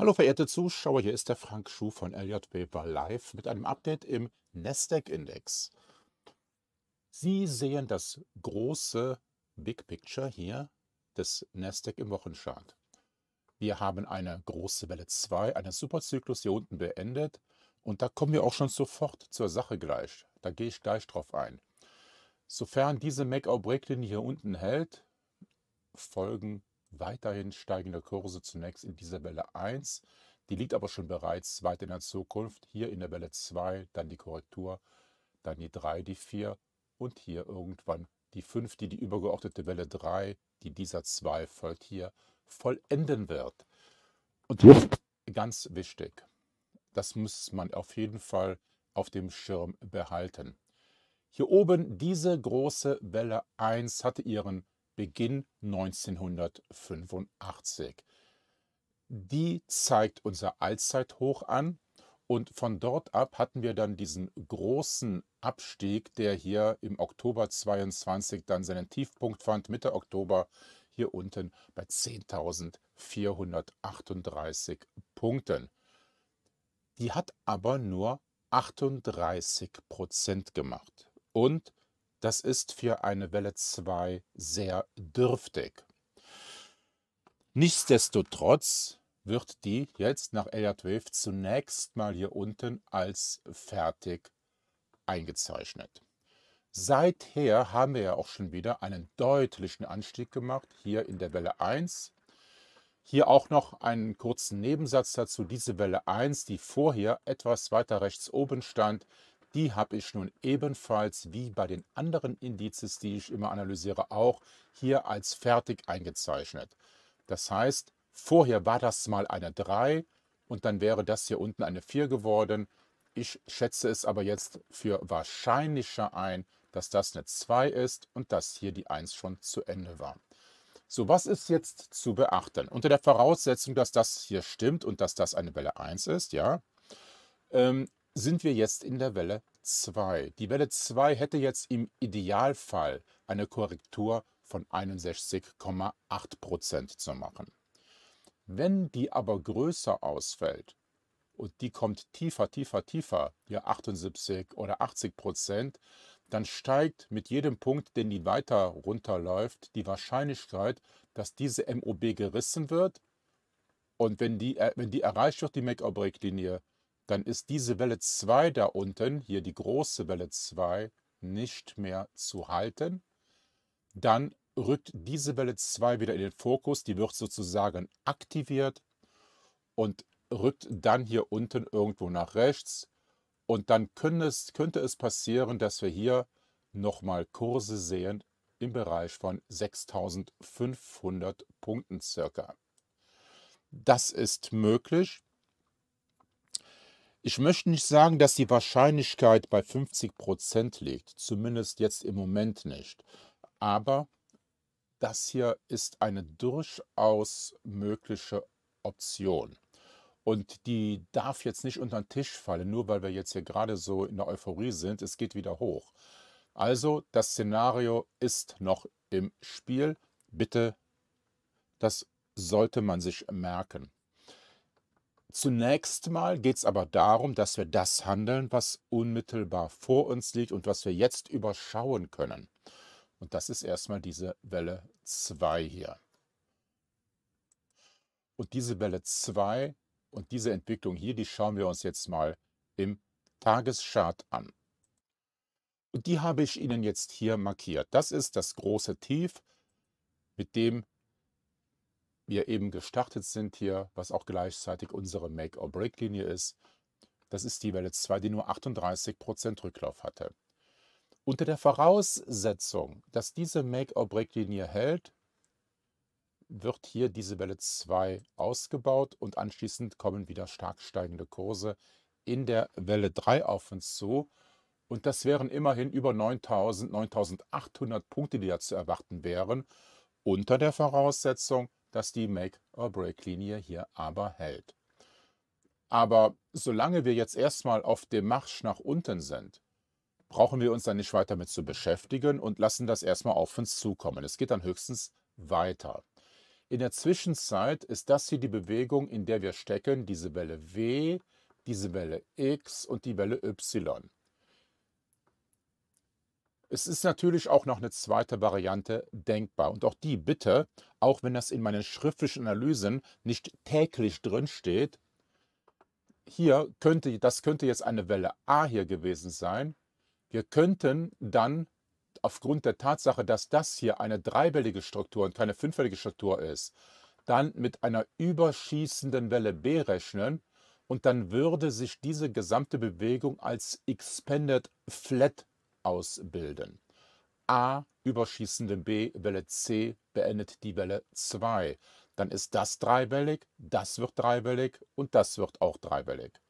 Hallo verehrte Zuschauer, hier ist der Frank Schuh von LJB Live mit einem Update im Nasdaq-Index. Sie sehen das große Big Picture hier des Nasdaq im Wochenchart. Wir haben eine große Welle 2, einen Superzyklus hier unten beendet und da kommen wir auch schon sofort zur Sache gleich. Da gehe ich gleich drauf ein. Sofern diese Make-or-Break-Linie hier unten hält, folgen weiterhin steigende Kurse zunächst in dieser Welle 1. Die liegt aber schon bereits weit in der Zukunft. Hier in der Welle 2, dann die Korrektur, dann die 3, die 4 und hier irgendwann die 5, die die übergeordnete Welle 3, die dieser 2 folgt hier, vollenden wird. Und ganz wichtig, das muss man auf jeden Fall auf dem Schirm behalten. Hier oben diese große Welle 1 hatte ihren Beginn 1985. Die zeigt unser Allzeithoch an und von dort ab hatten wir dann diesen großen Abstieg, der hier im Oktober 22 dann seinen Tiefpunkt fand, Mitte Oktober hier unten bei 10.438 Punkten. Die hat aber nur 38 Prozent gemacht. Und das ist für eine Welle 2 sehr dürftig. Nichtsdestotrotz wird die jetzt nach Elliott Wave zunächst mal hier unten als fertig eingezeichnet. Seither haben wir ja auch schon wieder einen deutlichen Anstieg gemacht, hier in der Welle 1. Hier auch noch einen kurzen Nebensatz dazu. Diese Welle 1, die vorher etwas weiter rechts oben stand, die habe ich nun ebenfalls wie bei den anderen Indizes, die ich immer analysiere, auch hier als fertig eingezeichnet. Das heißt, vorher war das mal eine 3 und dann wäre das hier unten eine 4 geworden. Ich schätze es aber jetzt für wahrscheinlicher ein, dass das eine 2 ist und dass hier die 1 schon zu Ende war. So, was ist jetzt zu beachten? Unter der Voraussetzung, dass das hier stimmt und dass das eine Welle 1 ist, ja, ähm, sind wir jetzt in der Welle 2. Die Welle 2 hätte jetzt im Idealfall eine Korrektur von 61,8% Prozent zu machen. Wenn die aber größer ausfällt und die kommt tiefer, tiefer, tiefer, ja 78 oder 80 Prozent, dann steigt mit jedem Punkt, den die weiter runterläuft, die Wahrscheinlichkeit, dass diese MOB gerissen wird. Und wenn die, äh, wenn die erreicht wird, die Make-or-Break-Linie, dann ist diese Welle 2 da unten, hier die große Welle 2, nicht mehr zu halten. Dann rückt diese Welle 2 wieder in den Fokus, die wird sozusagen aktiviert und rückt dann hier unten irgendwo nach rechts. Und dann könnte es, könnte es passieren, dass wir hier nochmal Kurse sehen im Bereich von 6500 Punkten circa. Das ist möglich. Ich möchte nicht sagen, dass die Wahrscheinlichkeit bei 50 Prozent liegt, zumindest jetzt im Moment nicht. Aber das hier ist eine durchaus mögliche Option. Und die darf jetzt nicht unter den Tisch fallen, nur weil wir jetzt hier gerade so in der Euphorie sind. Es geht wieder hoch. Also, das Szenario ist noch im Spiel. Bitte, das sollte man sich merken. Zunächst mal geht es aber darum, dass wir das handeln, was unmittelbar vor uns liegt und was wir jetzt überschauen können. Und das ist erstmal diese Welle 2 hier. Und diese Welle 2 und diese Entwicklung hier, die schauen wir uns jetzt mal im Tageschart an. Und die habe ich Ihnen jetzt hier markiert. Das ist das große Tief, mit dem wir eben gestartet sind hier, was auch gleichzeitig unsere Make-or-Break-Linie ist. Das ist die Welle 2, die nur 38% Rücklauf hatte. Unter der Voraussetzung, dass diese Make-or-Break-Linie hält, wird hier diese Welle 2 ausgebaut und anschließend kommen wieder stark steigende Kurse in der Welle 3 auf uns zu. Und das wären immerhin über 9000, 9800 Punkte, die da zu erwarten wären, unter der Voraussetzung, dass die Make-or-Break-Linie hier aber hält. Aber solange wir jetzt erstmal auf dem Marsch nach unten sind, brauchen wir uns dann nicht weiter mit zu beschäftigen und lassen das erstmal auf uns zukommen. Es geht dann höchstens weiter. In der Zwischenzeit ist das hier die Bewegung, in der wir stecken, diese Welle W, diese Welle X und die Welle Y. Es ist natürlich auch noch eine zweite Variante denkbar und auch die bitte, auch wenn das in meinen schriftlichen Analysen nicht täglich drinsteht, Hier könnte das könnte jetzt eine Welle A hier gewesen sein. Wir könnten dann aufgrund der Tatsache, dass das hier eine dreiwellige Struktur und keine fünfwellige Struktur ist, dann mit einer überschießenden Welle B rechnen und dann würde sich diese gesamte Bewegung als Expanded Flat ausbilden. A überschießende B, Welle C beendet die Welle 2. Dann ist das dreibellig, das wird dreibellig und das wird auch dreibellig.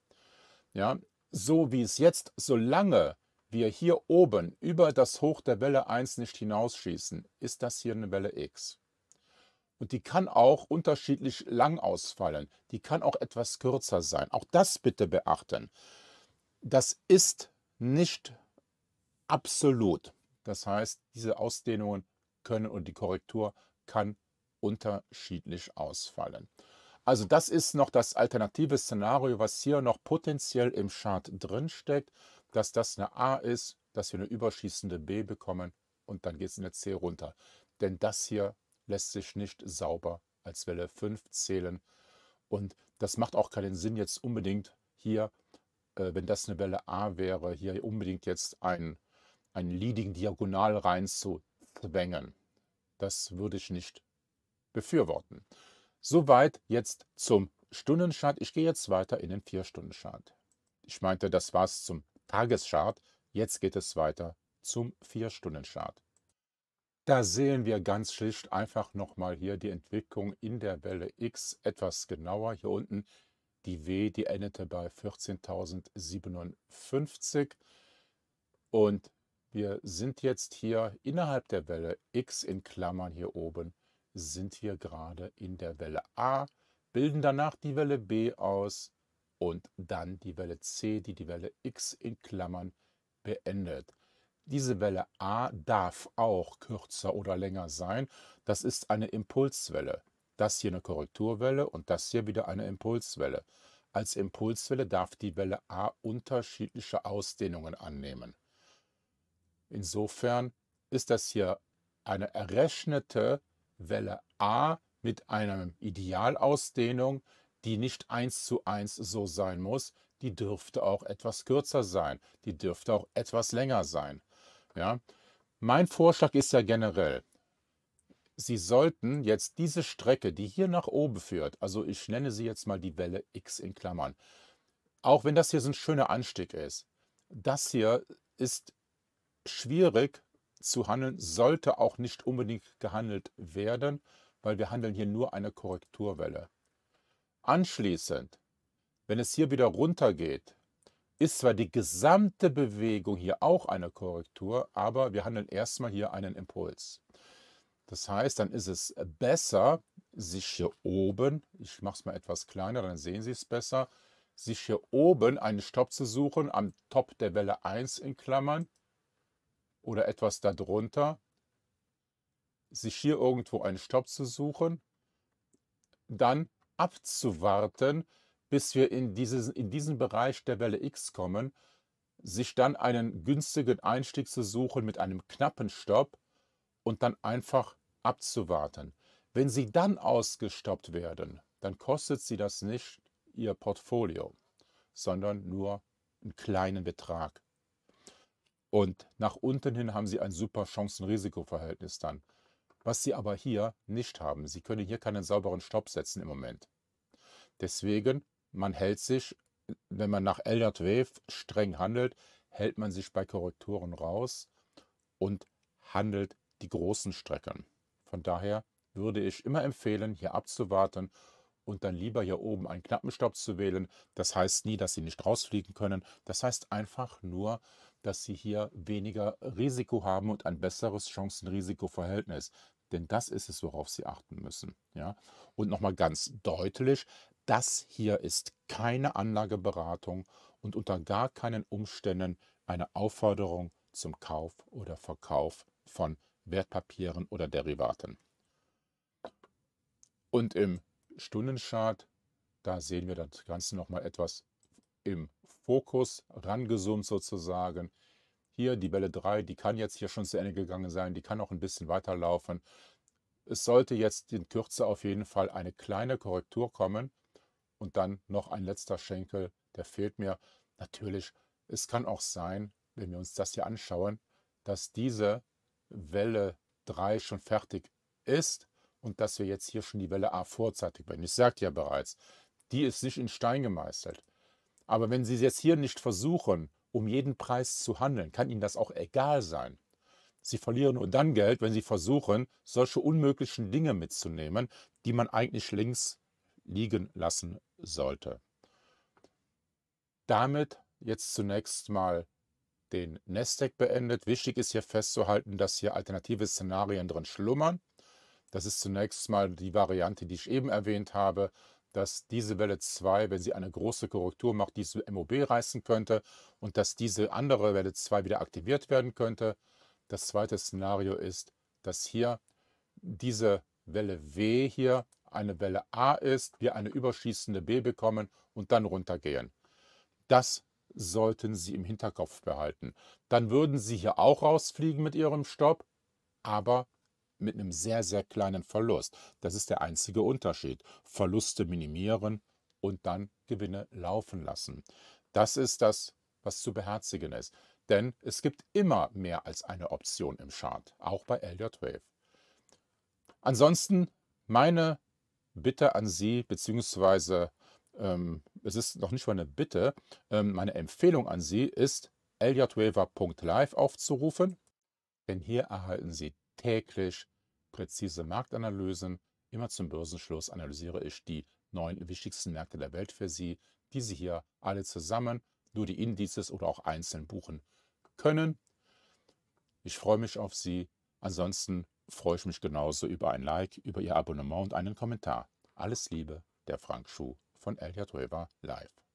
Ja, so wie es jetzt, solange wir hier oben über das Hoch der Welle 1 nicht hinausschießen, ist das hier eine Welle X. Und die kann auch unterschiedlich lang ausfallen. Die kann auch etwas kürzer sein. Auch das bitte beachten. Das ist nicht absolut. Das heißt, diese Ausdehnungen können und die Korrektur kann unterschiedlich ausfallen. Also das ist noch das alternative Szenario, was hier noch potenziell im Chart drinsteckt, dass das eine A ist, dass wir eine überschießende B bekommen und dann geht es in der C runter. Denn das hier lässt sich nicht sauber als Welle 5 zählen. Und das macht auch keinen Sinn jetzt unbedingt hier, äh, wenn das eine Welle A wäre, hier unbedingt jetzt einen einen Leading diagonal reinzuzwängen. Das würde ich nicht befürworten. Soweit jetzt zum Stundenchart. Ich gehe jetzt weiter in den 4-Stunden-Chart. Ich meinte, das war's zum Tageschart. Jetzt geht es weiter zum 4-Stunden-Chart. Da sehen wir ganz schlicht einfach nochmal hier die Entwicklung in der Welle X etwas genauer. Hier unten die W, die endete bei 14.057 und wir sind jetzt hier innerhalb der Welle x in Klammern hier oben, sind wir gerade in der Welle a, bilden danach die Welle b aus und dann die Welle c, die die Welle x in Klammern beendet. Diese Welle a darf auch kürzer oder länger sein. Das ist eine Impulswelle. Das hier eine Korrekturwelle und das hier wieder eine Impulswelle. Als Impulswelle darf die Welle a unterschiedliche Ausdehnungen annehmen. Insofern ist das hier eine errechnete Welle A mit einer Idealausdehnung, die nicht eins zu eins so sein muss. Die dürfte auch etwas kürzer sein. Die dürfte auch etwas länger sein. Ja? Mein Vorschlag ist ja generell, Sie sollten jetzt diese Strecke, die hier nach oben führt, also ich nenne sie jetzt mal die Welle X in Klammern, auch wenn das hier so ein schöner Anstieg ist, das hier ist schwierig zu handeln, sollte auch nicht unbedingt gehandelt werden, weil wir handeln hier nur eine Korrekturwelle. Anschließend, wenn es hier wieder runter geht, ist zwar die gesamte Bewegung hier auch eine Korrektur, aber wir handeln erstmal hier einen Impuls. Das heißt, dann ist es besser, sich hier oben, ich mache es mal etwas kleiner, dann sehen Sie es besser, sich hier oben einen Stopp zu suchen, am Top der Welle 1 in Klammern, oder etwas darunter, sich hier irgendwo einen Stopp zu suchen, dann abzuwarten, bis wir in, dieses, in diesen Bereich der Welle X kommen, sich dann einen günstigen Einstieg zu suchen mit einem knappen Stopp und dann einfach abzuwarten. Wenn Sie dann ausgestoppt werden, dann kostet Sie das nicht Ihr Portfolio, sondern nur einen kleinen Betrag. Und nach unten hin haben sie ein super Chancen-Risiko-Verhältnis dann. Was sie aber hier nicht haben. Sie können hier keinen sauberen Stopp setzen im Moment. Deswegen, man hält sich, wenn man nach Eldert Wave streng handelt, hält man sich bei Korrekturen raus und handelt die großen Strecken. Von daher würde ich immer empfehlen, hier abzuwarten und dann lieber hier oben einen knappen Stopp zu wählen. Das heißt nie, dass Sie nicht rausfliegen können. Das heißt einfach nur, dass sie hier weniger Risiko haben und ein besseres Chancen-Risiko-Verhältnis. Denn das ist es, worauf Sie achten müssen. Ja? Und nochmal ganz deutlich, das hier ist keine Anlageberatung und unter gar keinen Umständen eine Aufforderung zum Kauf oder Verkauf von Wertpapieren oder Derivaten. Und im Stundenchart, da sehen wir das Ganze nochmal etwas im Fokus rangezoomt sozusagen. Hier die Welle 3, die kann jetzt hier schon zu Ende gegangen sein, die kann auch ein bisschen weiterlaufen. Es sollte jetzt in Kürze auf jeden Fall eine kleine Korrektur kommen und dann noch ein letzter Schenkel, der fehlt mir. Natürlich, es kann auch sein, wenn wir uns das hier anschauen, dass diese Welle 3 schon fertig ist und dass wir jetzt hier schon die Welle A vorzeitig werden. Ich sagte ja bereits, die ist nicht in Stein gemeißelt. Aber wenn Sie es jetzt hier nicht versuchen, um jeden Preis zu handeln, kann Ihnen das auch egal sein. Sie verlieren nur dann Geld, wenn Sie versuchen, solche unmöglichen Dinge mitzunehmen, die man eigentlich links liegen lassen sollte. Damit jetzt zunächst mal den Nasdaq beendet. Wichtig ist hier festzuhalten, dass hier alternative Szenarien drin schlummern. Das ist zunächst mal die Variante, die ich eben erwähnt habe dass diese Welle 2, wenn sie eine große Korrektur macht, diese MOB reißen könnte und dass diese andere Welle 2 wieder aktiviert werden könnte. Das zweite Szenario ist, dass hier diese Welle W hier eine Welle A ist, wir eine überschießende B bekommen und dann runtergehen. Das sollten Sie im Hinterkopf behalten. Dann würden Sie hier auch rausfliegen mit Ihrem Stopp, aber mit einem sehr, sehr kleinen Verlust. Das ist der einzige Unterschied. Verluste minimieren und dann Gewinne laufen lassen. Das ist das, was zu beherzigen ist. Denn es gibt immer mehr als eine Option im Chart, auch bei Elliott Wave. Ansonsten meine Bitte an Sie, beziehungsweise ähm, es ist noch nicht mal eine Bitte, ähm, meine Empfehlung an Sie ist, ljwaver.live aufzurufen, denn hier erhalten Sie täglich präzise Marktanalysen. Immer zum Börsenschluss analysiere ich die neun wichtigsten Märkte der Welt für Sie, die Sie hier alle zusammen, nur die Indizes oder auch einzeln buchen können. Ich freue mich auf Sie. Ansonsten freue ich mich genauso über ein Like, über Ihr Abonnement und einen Kommentar. Alles Liebe, der Frank Schuh von Elliot River Live.